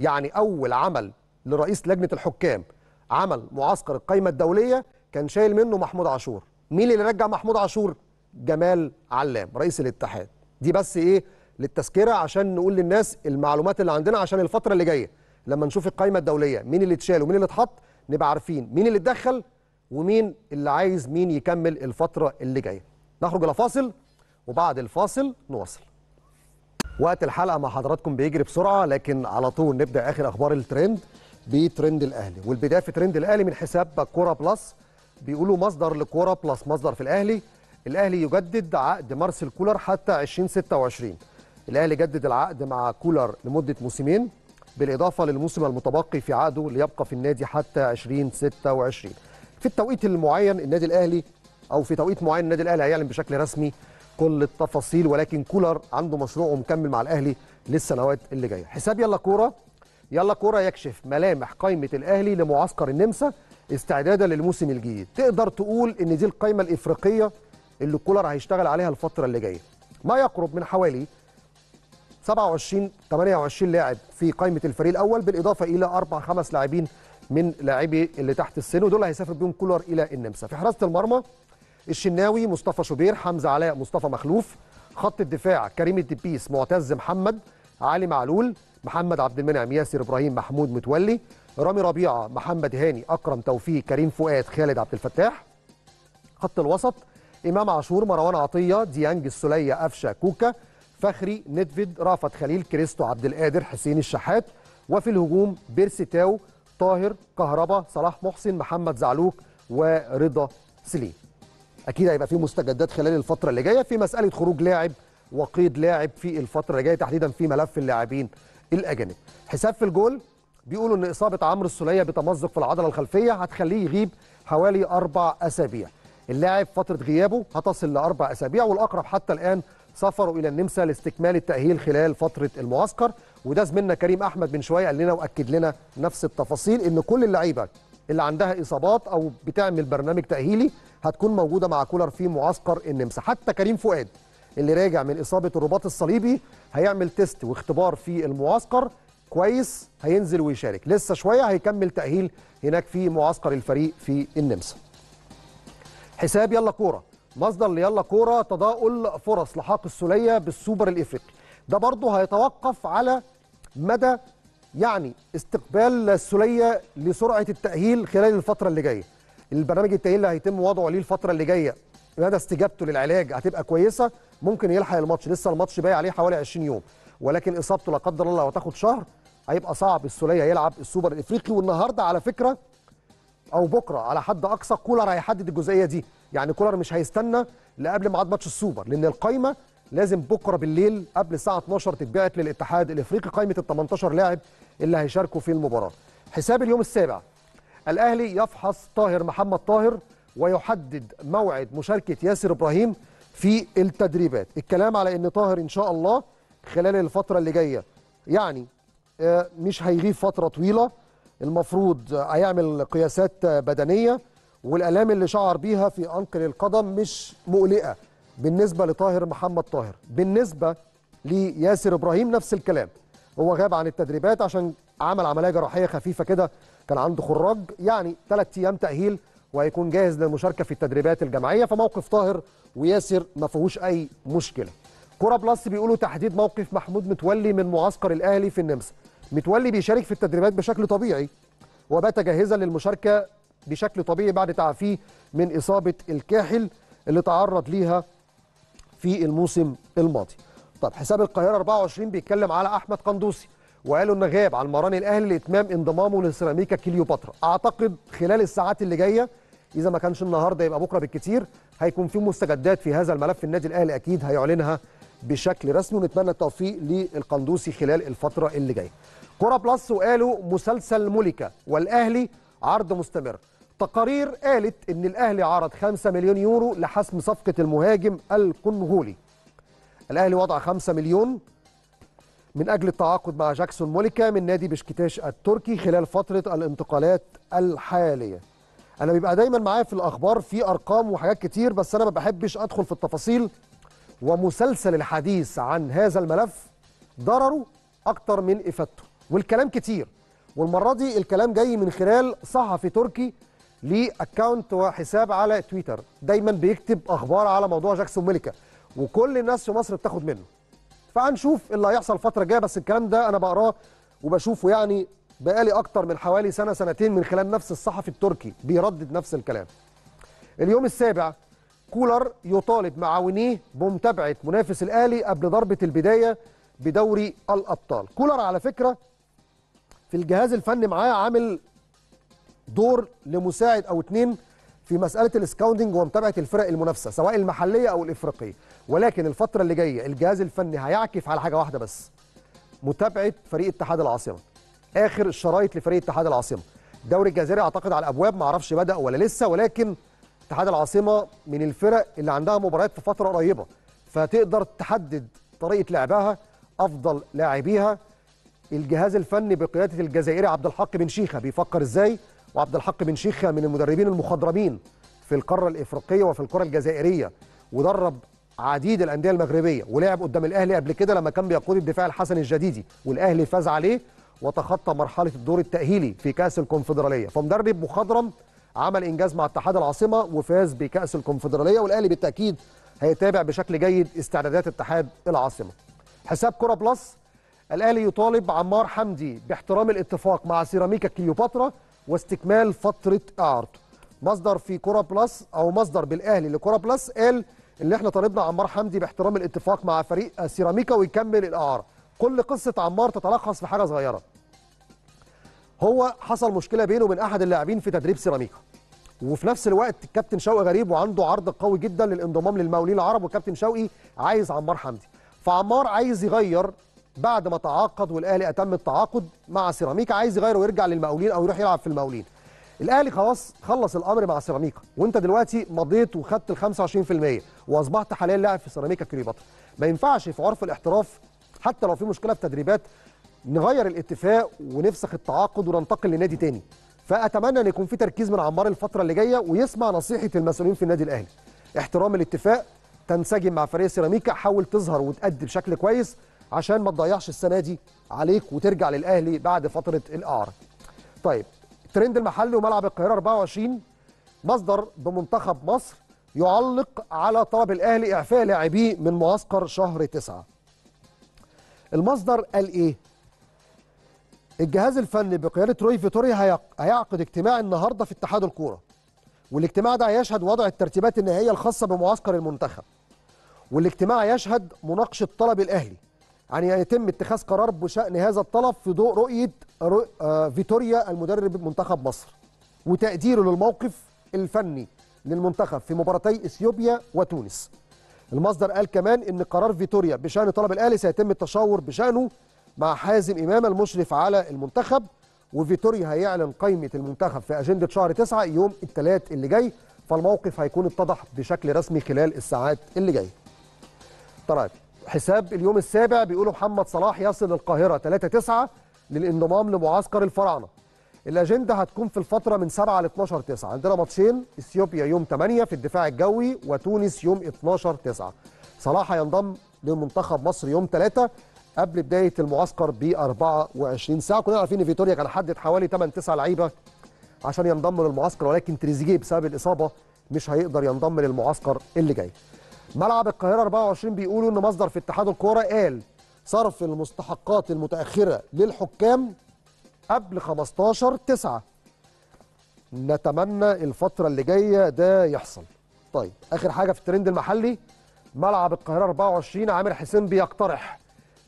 يعني اول عمل لرئيس لجنه الحكام عمل معسكر القائمه الدوليه كان شايل منه محمود عاشور مين اللي رجع محمود عاشور جمال علام رئيس الاتحاد دي بس ايه للتذكره عشان نقول للناس المعلومات اللي عندنا عشان الفتره اللي جايه لما نشوف القائمه الدوليه مين اللي اتشال ومين اللي اتحط نبقى عارفين مين اللي اتدخل ومين اللي عايز مين يكمل الفتره اللي جايه نخرج الى فاصل وبعد الفاصل نواصل وقت الحلقه مع حضراتكم بيجري بسرعه لكن على طول نبدا اخر اخبار الترند بترند الاهلي والبدايه في ترند الاهلي من حساب كوره بلس بيقولوا مصدر لكوره بلس مصدر في الاهلي الاهلي يجدد عقد مارسيل كولر حتى 2026 الاهلي جدد العقد مع كولر لمده موسمين بالاضافه للموسم المتبقي في عقده ليبقى في النادي حتى 2026 في التوقيت المعين النادي الاهلي او في توقيت معين النادي الاهلي هيعلن بشكل رسمي كل التفاصيل ولكن كولر عنده مشروع ومكمل مع الاهلي للسنوات اللي جايه حساب يلا كوره يلا كوره يكشف ملامح قائمه الاهلي لمعسكر النمسا استعدادا للموسم الجديد تقدر تقول ان دي القائمه الافريقيه اللي كولر هيشتغل عليها الفتره اللي جايه ما يقرب من حوالي 27 28 لاعب في قائمه الفريق الاول بالاضافه الى اربع خمس لاعبين من لاعبي اللي تحت السن ودول هيسافر بيهم كولر الى النمسا في حراسه المرمى الشناوي مصطفى شوبير حمزه علاء مصطفى مخلوف خط الدفاع كريم الدبيس معتز محمد علي معلول محمد عبد المنعم ياسر ابراهيم محمود متولي رامي ربيعه محمد هاني اكرم توفيق كريم فؤاد خالد عبد الفتاح خط الوسط امام عاشور مروان عطيه ديانج السليه قفشه كوكا فخري نيدفيد رافت خليل كريستو عبد القادر حسين الشحات وفي الهجوم بيرسي تاو طاهر كهربا صلاح محسن محمد زعلوك ورضا سليم اكيد هيبقى في مستجدات خلال الفتره اللي جايه في مساله خروج لاعب وقيد لاعب في الفتره اللي جايه تحديدا في ملف اللاعبين الاجانب حساب في الجول بيقولوا ان اصابه عمرو السوليه بتمزق في العضله الخلفيه هتخليه يغيب حوالي اربع اسابيع اللاعب فتره غيابه هتصل لاربع اسابيع والاقرب حتى الان سافروا إلى النمسا لاستكمال التأهيل خلال فترة المعسكر وده زميلنا كريم أحمد من شوية قال لنا وأكد لنا نفس التفاصيل إن كل اللعيبة اللي عندها إصابات أو بتعمل برنامج تأهيلي هتكون موجودة مع كولر في معسكر النمسا حتى كريم فؤاد اللي راجع من إصابة الرباط الصليبي هيعمل تيست واختبار في المعسكر كويس هينزل ويشارك لسه شوية هيكمل تأهيل هناك في معسكر الفريق في النمسا حساب يلا كورة مصدر ليلا كوره تضاؤل فرص لحاق السوليه بالسوبر الافريقي ده برضه هيتوقف على مدى يعني استقبال السوليه لسرعه التاهيل خلال الفتره اللي جايه البرنامج التاهيل اللي هيتم وضعه ليه الفتره اللي جايه مدى استجابته للعلاج هتبقى كويسه ممكن يلحق الماتش لسه الماتش باقي عليه حوالي 20 يوم ولكن اصابته لا قدر الله لو شهر هيبقى صعب السوليه يلعب السوبر الافريقي والنهارده على فكره او بكره على حد اقصى كولر هيحدد الجزئيه دي يعني كولر مش هيستنى لقبل ميعاد ماتش السوبر لان القايمه لازم بكره بالليل قبل الساعه 12 تتبعت للاتحاد الافريقي قائمه ال 18 لاعب اللي هيشاركوا في المباراه حساب اليوم السابع الاهلي يفحص طاهر محمد طاهر ويحدد موعد مشاركه ياسر ابراهيم في التدريبات الكلام على ان طاهر ان شاء الله خلال الفتره اللي جايه يعني آه، مش هيغيب فتره طويله المفروض هيعمل قياسات بدنيه والالام اللي شعر بيها في انقل القدم مش مقلقه بالنسبه لطاهر محمد طاهر بالنسبه لياسر ابراهيم نفس الكلام هو غاب عن التدريبات عشان عمل عمليه جراحيه خفيفه كده كان عنده خراج يعني ثلاث ايام تاهيل وهيكون جاهز للمشاركه في التدريبات الجماعيه فموقف طاهر وياسر ما فيهوش اي مشكله كرة بلس بيقولوا تحديد موقف محمود متولي من معسكر الاهلي في النمسا متولي بيشارك في التدريبات بشكل طبيعي وبات جاهزا للمشاركه بشكل طبيعي بعد تعافيه من اصابه الكاحل اللي تعرض ليها في الموسم الماضي. طب حساب القاهره 24 بيتكلم على احمد قندوسي وقالوا انه غاب عن مران الاهلي لاتمام انضمامه لسيراميكا كليوباترا، اعتقد خلال الساعات اللي جايه اذا ما كانش النهارده يبقى بكره بالكتير هيكون في مستجدات في هذا الملف النادي الاهلي اكيد هيعلنها بشكل رسمي ونتمنى التوفيق للقندوسي خلال الفتره اللي جايه. كرة بلس وقالوا مسلسل ملكة والأهلي عرض مستمر تقارير قالت ان الأهلي عرض 5 مليون يورو لحسم صفقة المهاجم الكنغولي الأهلي وضع 5 مليون من أجل التعاقد مع جاكسون موليكا من نادي بشكتاش التركي خلال فترة الانتقالات الحالية أنا بيبقى دايما معايا في الأخبار في أرقام وحاجات كتير بس أنا ما بحبش أدخل في التفاصيل ومسلسل الحديث عن هذا الملف ضرره أكتر من إفادته والكلام كتير والمرة دي الكلام جاي من خلال صحفي تركي ليه اكونت وحساب على تويتر دايما بيكتب اخبار على موضوع جاكسون ميليكا وكل الناس في مصر بتاخد منه فهنشوف إيه اللي هيحصل الفتره الجايه بس الكلام ده انا بقراه وبشوفه يعني بقالي اكتر من حوالي سنه سنتين من خلال نفس الصحفي التركي بيردد نفس الكلام اليوم السابع كولر يطالب معاونيه بمتابعه منافس الاهلي قبل ضربه البدايه بدوري الابطال كولر على فكره في الجهاز الفني معاه عامل دور لمساعد او اتنين في مساله السكاوندنج ومتابعه الفرق المنافسه سواء المحليه او الافريقيه ولكن الفتره اللي جايه الجهاز الفني هيعكف على حاجه واحده بس متابعه فريق اتحاد العاصمه اخر الشرايط لفريق اتحاد العاصمه الدوري الجزائري اعتقد على الابواب ما اعرفش بدا ولا لسه ولكن اتحاد العاصمه من الفرق اللي عندها مباريات في فتره قريبه فتقدر تحدد طريقه لعبها افضل لاعبيها الجهاز الفني بقياده الجزائري عبد الحق بن شيخه بيفكر ازاي وعبد الحق بن شيخه من المدربين المخضرمين في القاره الافريقيه وفي الكره الجزائريه ودرب عديد الانديه المغربيه ولعب قدام الاهلي قبل كده لما كان بيقود الدفاع الحسن الجديدي والاهلي فاز عليه وتخطى مرحله الدور التاهيلي في كاس الكونفدراليه فمدرب مخضرم عمل انجاز مع اتحاد العاصمه وفاز بكاس الكونفدراليه والاهلي بالتاكيد هيتابع بشكل جيد استعدادات اتحاد العاصمه حساب كره بلس الاهلي يطالب عمار حمدي باحترام الاتفاق مع سيراميكا كليوباترا واستكمال فتره اعارته مصدر في كوره بلس او مصدر بالاهلي لكوره بلس قال ان احنا طالبنا عمار حمدي باحترام الاتفاق مع فريق سيراميكا ويكمل الاعاره كل قصه عمار تتلخص في حاجه صغيره هو حصل مشكله بينه وبين احد اللاعبين في تدريب سيراميكا وفي نفس الوقت الكابتن شوقي غريب وعنده عرض قوي جدا للانضمام للمقاولين العرب وكابتن شوقي عايز عمار حمدي فعمار عايز يغير بعد ما تعاقد والاهلي اتم التعاقد مع سيراميكا عايز يغيره ويرجع للمقاولين او يروح يلعب في المقاولين الاهلي خلاص خلص الامر مع سيراميكا وانت دلوقتي مضيت وخدت ال 25% واصبحت حاليا لاعب في سيراميكا كليوباترا ما ينفعش في عرف الاحتراف حتى لو في مشكله في تدريبات نغير الاتفاق ونفسخ التعاقد وننتقل لنادي تاني فاتمنى ان يكون في تركيز من عمار الفتره اللي جايه ويسمع نصيحه المسؤولين في النادي الاهلي احترام الاتفاق تنسجم مع فريق سيراميكا حاول تظهر وتأدي بشكل كويس عشان ما تضيعش السنه دي عليك وترجع للاهلي بعد فتره الاعاره. طيب ترند المحلي وملعب القاهره 24 مصدر بمنتخب مصر يعلق على طلب الاهلي اعفاء لاعبيه من معسكر شهر 9. المصدر قال ايه؟ الجهاز الفني بقياده روي فيتوريا هيعقد اجتماع النهارده في اتحاد الكوره. والاجتماع ده هيشهد وضع الترتيبات النهائيه الخاصه بمعسكر المنتخب. والاجتماع يشهد مناقشه طلب الاهلي عن يعني يتم اتخاذ قرار بشأن هذا الطلب في ضوء رؤية آه، فيتوريا المدرب منتخب مصر وتقديره للموقف الفني للمنتخب في مباراتي اثيوبيا وتونس. المصدر قال كمان ان قرار فيتوريا بشان طلب الاهلي سيتم التشاور بشانه مع حازم امام المشرف على المنتخب وفيتوريا هيعلن قائمه المنتخب في اجنده شهر 9 يوم الثلاث اللي جاي فالموقف هيكون اتضح بشكل رسمي خلال الساعات اللي جايه. طيب حساب اليوم السابع بيقولوا محمد صلاح يصل القاهرة 3 9 للانضمام لمعسكر الفراعنة الأجندة هتكون في الفترة من 7 ل 12 9 عندنا ماتشين إثيوبيا يوم 8 في الدفاع الجوي وتونس يوم 12 9 صلاح هينضم لمنتخب مصر يوم 3 قبل بداية المعسكر ب 24 ساعة كنا عارفين إن فيتوريا كان حدد حوالي 8 9 لعيبة عشان ينضموا للمعسكر ولكن تريزيجيه بسبب الإصابة مش هيقدر ينضم للمعسكر اللي جاي ملعب القاهره 24 بيقولوا ان مصدر في اتحاد الكوره قال صرف المستحقات المتاخره للحكام قبل 15 9 نتمنى الفتره اللي جايه ده يحصل طيب اخر حاجه في الترند المحلي ملعب القاهره 24 عامر حسين بيقترح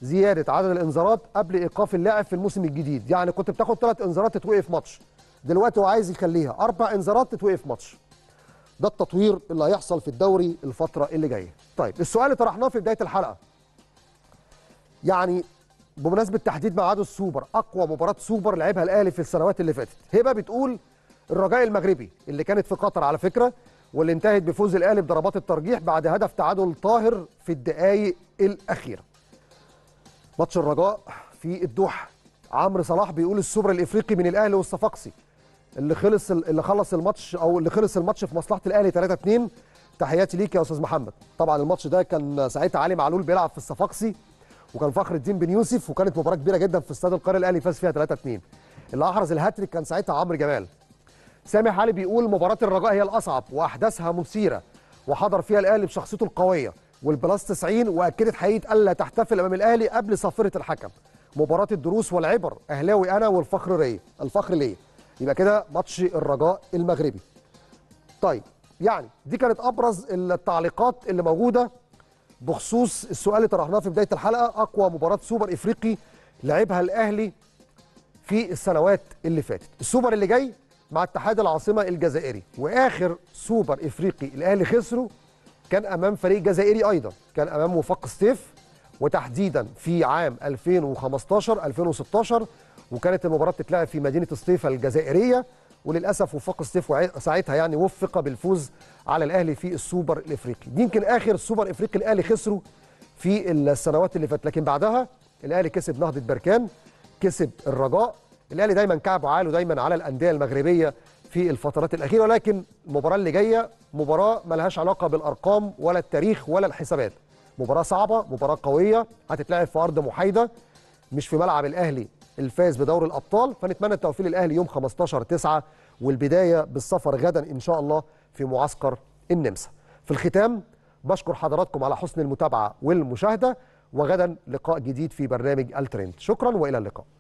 زياده عدد الانذارات قبل ايقاف اللاعب في الموسم الجديد يعني كنت بتاخد ثلاث انذارات تتوقف ماتش دلوقتي هو عايز يخليها اربع انذارات تتوقف ماتش ده التطوير اللي هيحصل في الدوري الفتره اللي جايه طيب السؤال اللي طرحناه في بدايه الحلقه يعني بمناسبه تحديد معاد السوبر اقوى مباراه سوبر لعبها الاهلي في السنوات اللي فاتت هبه بتقول الرجاء المغربي اللي كانت في قطر على فكره واللي انتهت بفوز الاهلي بضربات الترجيح بعد هدف تعادل طاهر في الدقائق الاخيره ماتش الرجاء في الدوحه عمرو صلاح بيقول السوبر الافريقي من الاهلي والصفاقسي اللي خلص اللي خلص الماتش او اللي خلص الماتش في مصلحه الاهلي 3 2 تحياتي ليك يا استاذ محمد طبعا الماتش ده كان ساعتها علي معلول بيلعب في الصفاقسي وكان فخر الدين بن يوسف وكانت مباراه كبيره جدا في استاد القاهره الاهلي فاز فيها 3 2 اللي احرز الهاتريك كان ساعتها عمرو جمال سامح علي بيقول مباراه الرجاء هي الاصعب واحداثها مثيره وحضر فيها الاهلي بشخصيته القويه والبلاس 90 واكدت حقيقه الا تحتفل امام الاهلي قبل صفره الحكم مباراه الدروس والعبر اهلاوي انا والفخر ليا الفخر ليا يبقى كده ماتش الرجاء المغربي طيب يعني دي كانت ابرز التعليقات اللي موجوده بخصوص السؤال اللي طرحناه في بدايه الحلقه اقوى مباراه سوبر افريقي لعبها الاهلي في السنوات اللي فاتت السوبر اللي جاي مع اتحاد العاصمه الجزائري واخر سوبر افريقي الاهلي خسره كان امام فريق جزائري ايضا كان امام وفاق ستيف وتحديدا في عام 2015 2016 وكانت المباراه بتتلعب في مدينه الصيفه الجزائريه وللاسف وفاق الصيف ساعتها يعني وفق بالفوز على الاهلي في السوبر الافريقي دي يمكن اخر سوبر افريقي الاهلي خسره في السنوات اللي فاتت لكن بعدها الاهلي كسب نهضه بركان كسب الرجاء الاهلي دايما كعبه عال ودايما على الانديه المغربيه في الفترات الاخيره ولكن المباراه اللي جايه مباراه ملهاش علاقه بالارقام ولا التاريخ ولا الحسابات مباراه صعبه مباراه قويه هتتلعب في ارض محايده مش في ملعب الاهلي الفائز بدور الابطال فنتمنى التوفيق للاهلي يوم 15 9 والبدايه بالسفر غدا ان شاء الله في معسكر النمسا. في الختام بشكر حضراتكم على حسن المتابعه والمشاهده وغدا لقاء جديد في برنامج الترند شكرا والى اللقاء